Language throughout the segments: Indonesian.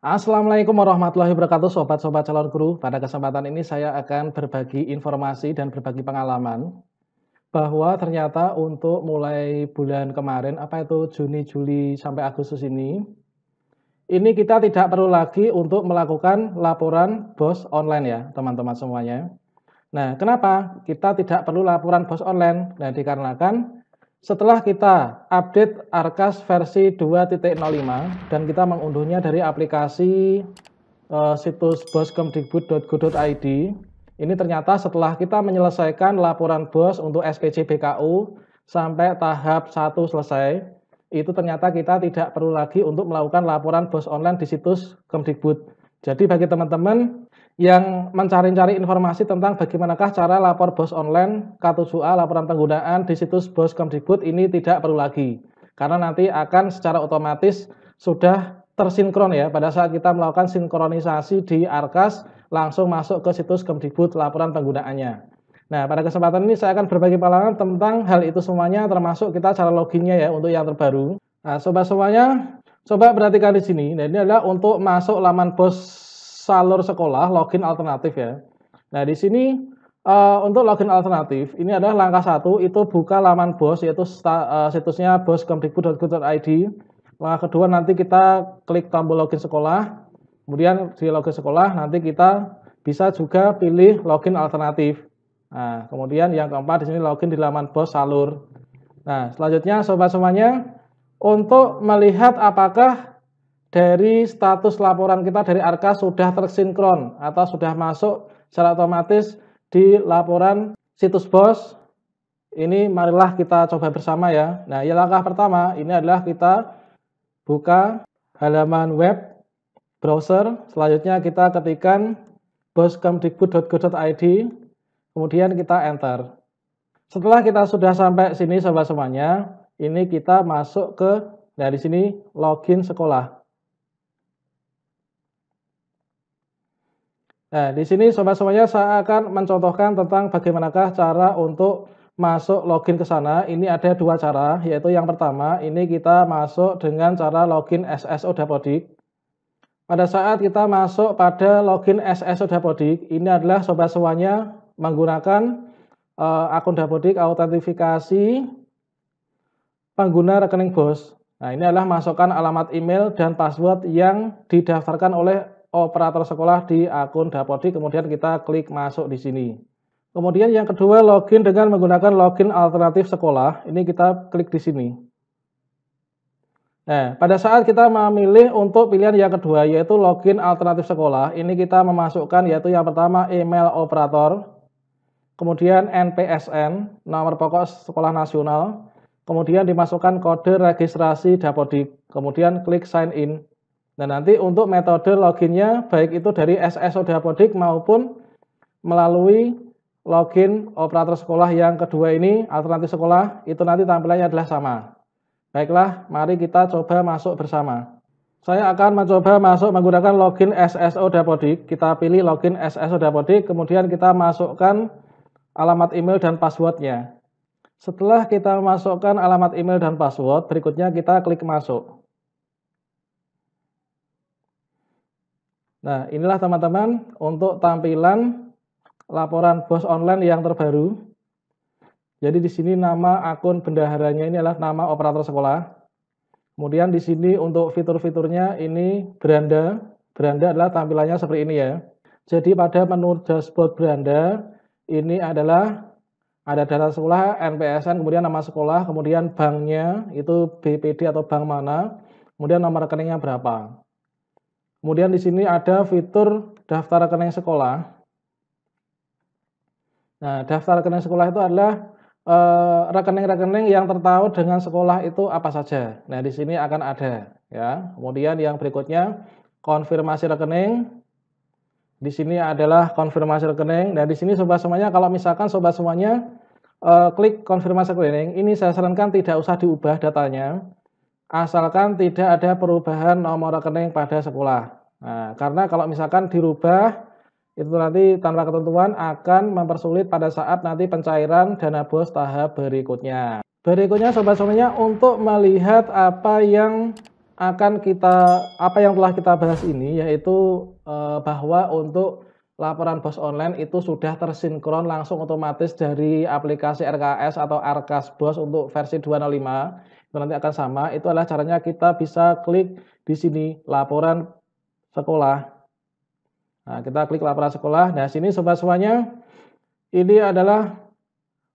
Assalamualaikum warahmatullahi wabarakatuh sobat-sobat calon guru. Pada kesempatan ini saya akan berbagi informasi dan berbagi pengalaman bahwa ternyata untuk mulai bulan kemarin apa itu Juni Juli sampai Agustus ini ini kita tidak perlu lagi untuk melakukan laporan BOS online ya teman-teman semuanya. Nah, kenapa kita tidak perlu laporan BOS online? Nah, dikarenakan setelah kita update Arkas versi 2.05 dan kita mengunduhnya dari aplikasi uh, situs boscomdigbud.go.id ini ternyata setelah kita menyelesaikan laporan BOS untuk SPJ BKU sampai tahap 1 selesai, itu ternyata kita tidak perlu lagi untuk melakukan laporan BOS online di situs Kemdikbud. Jadi bagi teman-teman yang mencari-cari informasi tentang bagaimanakah cara lapor BOS online k 7 laporan penggunaan di situs BOS Kemdikbud ini tidak perlu lagi. Karena nanti akan secara otomatis sudah tersinkron ya pada saat kita melakukan sinkronisasi di Arkas langsung masuk ke situs Kemdikbud laporan penggunaannya. Nah, pada kesempatan ini saya akan berbagi pengalaman tentang hal itu semuanya termasuk kita cara loginnya ya untuk yang terbaru. Nah, sobat semuanya, Coba perhatikan di sini. Nah, ini adalah untuk masuk laman bos salur sekolah login alternatif ya. Nah, di sini uh, untuk login alternatif, ini adalah langkah satu, itu buka laman bos, yaitu sta, uh, situsnya boskemdikbud.go.id. Langkah kedua, nanti kita klik tombol login sekolah. Kemudian di login sekolah, nanti kita bisa juga pilih login alternatif. Nah, kemudian yang keempat di sini login di laman bos salur. Nah, selanjutnya sobat semuanya, untuk melihat apakah dari status laporan kita dari Arka sudah tersinkron atau sudah masuk secara otomatis di laporan situs BOS. Ini marilah kita coba bersama ya. Nah, ya langkah pertama ini adalah kita buka halaman web browser. Selanjutnya kita ketikkan boskamdikbud.go.id, kemudian kita enter. Setelah kita sudah sampai sini sobat semuanya, ini kita masuk ke dari nah sini login sekolah. Nah, di sini sobat-sobatnya saya akan mencontohkan tentang bagaimanakah cara untuk masuk login ke sana. Ini ada dua cara, yaitu yang pertama, ini kita masuk dengan cara login SSO Dapodik. Pada saat kita masuk pada login SSO Dapodik, ini adalah sobat semuanya menggunakan uh, akun Dapodik autentifikasi pengguna rekening BOS. Nah, ini adalah masukkan alamat email dan password yang didaftarkan oleh operator sekolah di akun Dapodi, kemudian kita klik masuk di sini. Kemudian yang kedua, login dengan menggunakan login alternatif sekolah. Ini kita klik di sini. Nah, pada saat kita memilih untuk pilihan yang kedua, yaitu login alternatif sekolah, ini kita memasukkan yaitu yang pertama email operator, kemudian NPSN, nomor pokok sekolah nasional, kemudian dimasukkan kode registrasi Dapodik, kemudian klik sign in. Nah, nanti untuk metode loginnya baik itu dari SSO Dapodik maupun melalui login operator sekolah yang kedua ini, alternatif sekolah, itu nanti tampilannya adalah sama. Baiklah, mari kita coba masuk bersama. Saya akan mencoba masuk menggunakan login SSO Dapodik. Kita pilih login SSO Dapodik, kemudian kita masukkan alamat email dan passwordnya. Setelah kita masukkan alamat email dan password, berikutnya kita klik masuk. Nah, inilah teman-teman untuk tampilan laporan bos online yang terbaru. Jadi di sini nama akun bendaharanya ini adalah nama operator sekolah. Kemudian di sini untuk fitur-fiturnya ini beranda. Beranda adalah tampilannya seperti ini ya. Jadi pada menu dashboard beranda ini adalah ada data sekolah, NPSN, kemudian nama sekolah, kemudian banknya itu BPD atau bank mana, kemudian nomor rekeningnya berapa. Kemudian di sini ada fitur daftar rekening sekolah. Nah, daftar rekening sekolah itu adalah eh, rekening-rekening yang tertaut dengan sekolah itu apa saja. Nah, di sini akan ada ya. Kemudian yang berikutnya konfirmasi rekening. Di sini adalah konfirmasi rekening dan di sini sobat semuanya kalau misalkan sobat semuanya uh, klik konfirmasi rekening, ini saya sarankan tidak usah diubah datanya asalkan tidak ada perubahan nomor rekening pada sekolah. Nah, karena kalau misalkan dirubah itu nanti tanpa ketentuan akan mempersulit pada saat nanti pencairan dana bos tahap berikutnya. Berikutnya sobat semuanya untuk melihat apa yang akan kita apa yang telah kita bahas ini yaitu eh, bahwa untuk laporan bos online itu sudah tersinkron langsung otomatis dari aplikasi RKS atau RKS Bos untuk versi 205 itu nanti akan sama itu adalah caranya kita bisa klik di sini laporan sekolah nah kita klik laporan sekolah nah sini sobat semuanya ini adalah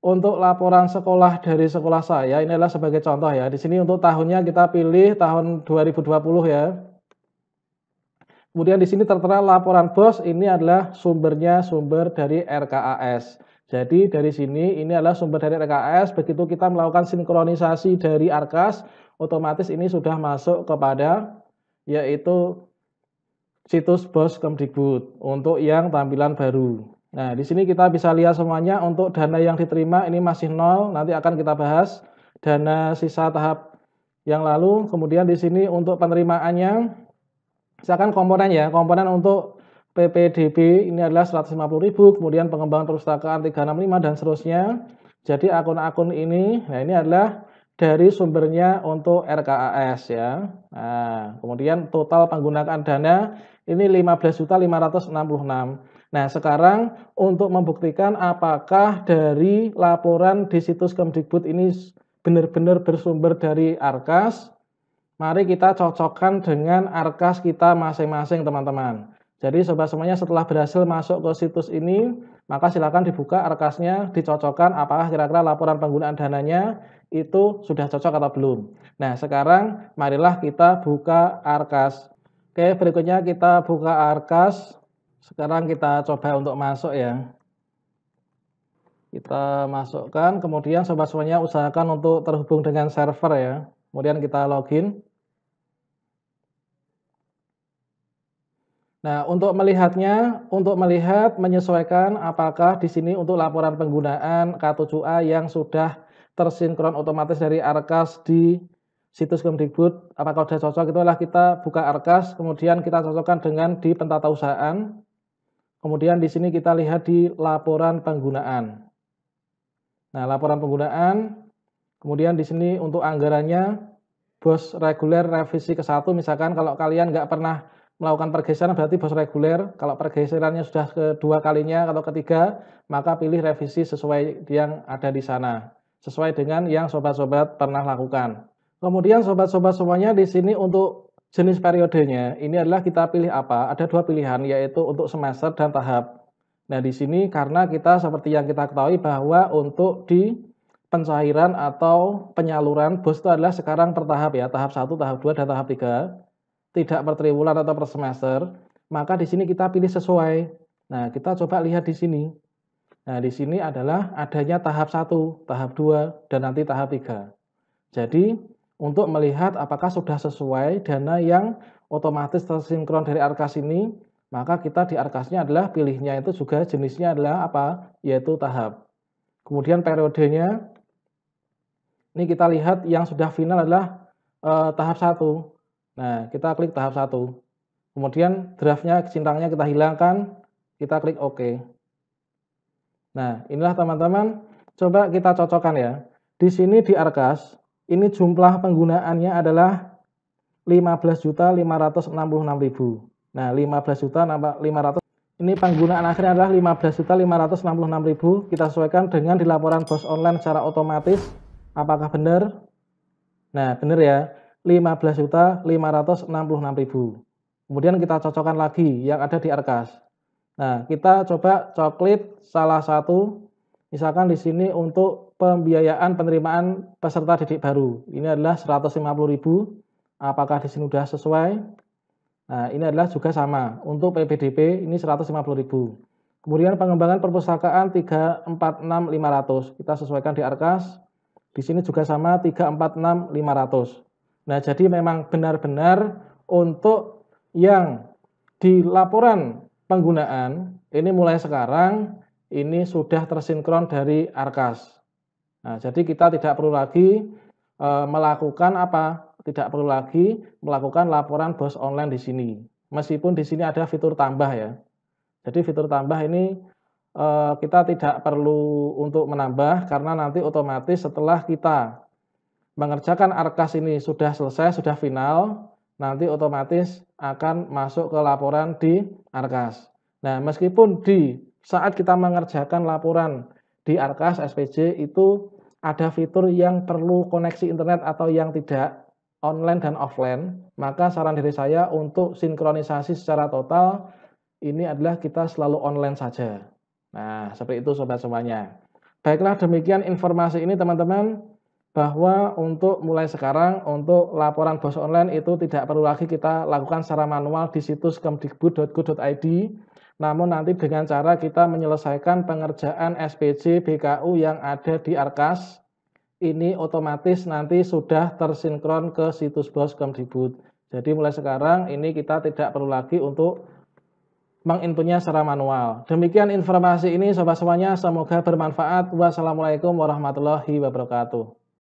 untuk laporan sekolah dari sekolah saya, ini adalah sebagai contoh ya. Di sini untuk tahunnya kita pilih tahun 2020 ya. Kemudian di sini tertera laporan BOS, ini adalah sumbernya sumber dari RKAS. Jadi dari sini ini adalah sumber dari RKAS, begitu kita melakukan sinkronisasi dari ARKAS, otomatis ini sudah masuk kepada yaitu situs BOS Kemdikbud untuk yang tampilan baru. Nah, di sini kita bisa lihat semuanya untuk dana yang diterima ini masih nol, nanti akan kita bahas dana sisa tahap yang lalu. Kemudian di sini untuk penerimaannya, misalkan komponen ya, komponen untuk PPDB ini adalah 150.000, kemudian pengembangan perpustakaan 365 dan seterusnya. Jadi akun-akun ini, nah ini adalah dari sumbernya untuk RKAS ya. Nah, kemudian total penggunaan dana ini 15.566. Nah, sekarang untuk membuktikan apakah dari laporan di situs Kemdikbud ini benar-benar bersumber dari Arkas, mari kita cocokkan dengan Arkas kita masing-masing, teman-teman. Jadi, sobat semuanya setelah berhasil masuk ke situs ini, maka silakan dibuka Arkasnya, dicocokkan apakah kira-kira laporan penggunaan dananya itu sudah cocok atau belum. Nah, sekarang marilah kita buka Arkas. Oke, berikutnya kita buka Arkas. Sekarang kita coba untuk masuk ya. Kita masukkan, kemudian sobat semuanya usahakan untuk terhubung dengan server ya. Kemudian kita login. Nah, untuk melihatnya, untuk melihat menyesuaikan apakah di sini untuk laporan penggunaan K7A yang sudah tersinkron otomatis dari Arkas di situs Kemdikbud, apakah sudah cocok itulah kita buka Arkas, kemudian kita cocokkan dengan di pentata usahaan. Kemudian di sini kita lihat di laporan penggunaan. Nah, laporan penggunaan, kemudian di sini untuk anggarannya, bos reguler revisi ke-1, misalkan kalau kalian nggak pernah melakukan pergeseran, berarti bos reguler, kalau pergeserannya sudah kedua kalinya atau ketiga, maka pilih revisi sesuai yang ada di sana, sesuai dengan yang sobat-sobat pernah lakukan. Kemudian sobat-sobat semuanya di sini untuk jenis periodenya ini adalah kita pilih apa? Ada dua pilihan yaitu untuk semester dan tahap. Nah, di sini karena kita seperti yang kita ketahui bahwa untuk di pencairan atau penyaluran BOS itu adalah sekarang per tahap ya, tahap 1, tahap 2 dan tahap 3. Tidak per triwulan atau per semester, maka di sini kita pilih sesuai. Nah, kita coba lihat di sini. Nah, di sini adalah adanya tahap 1, tahap 2 dan nanti tahap 3. Jadi, untuk melihat apakah sudah sesuai dana yang otomatis tersinkron dari Arkas ini, maka kita di Arkasnya adalah pilihnya itu juga jenisnya adalah apa? Yaitu tahap. Kemudian periodenya, ini kita lihat yang sudah final adalah e, tahap 1. Nah, kita klik tahap 1. Kemudian draftnya, cintangnya kita hilangkan, kita klik OK. Nah, inilah teman-teman, coba kita cocokkan ya. Di sini di Arkas, ini jumlah penggunaannya adalah 15.566.000. Nah, 15 juta 500 ini penggunaan akhirnya adalah 15.566.000. Kita sesuaikan dengan di laporan bos online secara otomatis. Apakah benar? Nah, benar ya. 15.566.000. Kemudian kita cocokkan lagi yang ada di Arkas. Nah, kita coba coklit salah satu. Misalkan di sini untuk pembiayaan penerimaan peserta didik baru. Ini adalah 150.000. Apakah di sini sudah sesuai? Nah, ini adalah juga sama. Untuk PPDP ini 150.000. Kemudian pengembangan perpustakaan 346500. Kita sesuaikan di Arkas. Di sini juga sama 346500. Nah, jadi memang benar-benar untuk yang di laporan penggunaan ini mulai sekarang ini sudah tersinkron dari Arkas. Nah, jadi kita tidak perlu lagi e, melakukan apa? Tidak perlu lagi melakukan laporan bos online di sini. Meskipun di sini ada fitur tambah ya. Jadi fitur tambah ini e, kita tidak perlu untuk menambah karena nanti otomatis setelah kita mengerjakan arkas ini sudah selesai, sudah final, nanti otomatis akan masuk ke laporan di arkas. Nah, meskipun di saat kita mengerjakan laporan di Arkas SPJ itu ada fitur yang perlu koneksi internet atau yang tidak online dan offline, maka saran dari saya untuk sinkronisasi secara total ini adalah kita selalu online saja. Nah, seperti itu sobat semuanya. Baiklah demikian informasi ini teman-teman bahwa untuk mulai sekarang untuk laporan bos online itu tidak perlu lagi kita lakukan secara manual di situs kemdikbud.go.id namun nanti dengan cara kita menyelesaikan pengerjaan SPJ BKU yang ada di Arkas, ini otomatis nanti sudah tersinkron ke situs BOS Kemdikbud. Jadi mulai sekarang ini kita tidak perlu lagi untuk menginputnya secara manual. Demikian informasi ini sobat semuanya, semoga bermanfaat. Wassalamualaikum warahmatullahi wabarakatuh.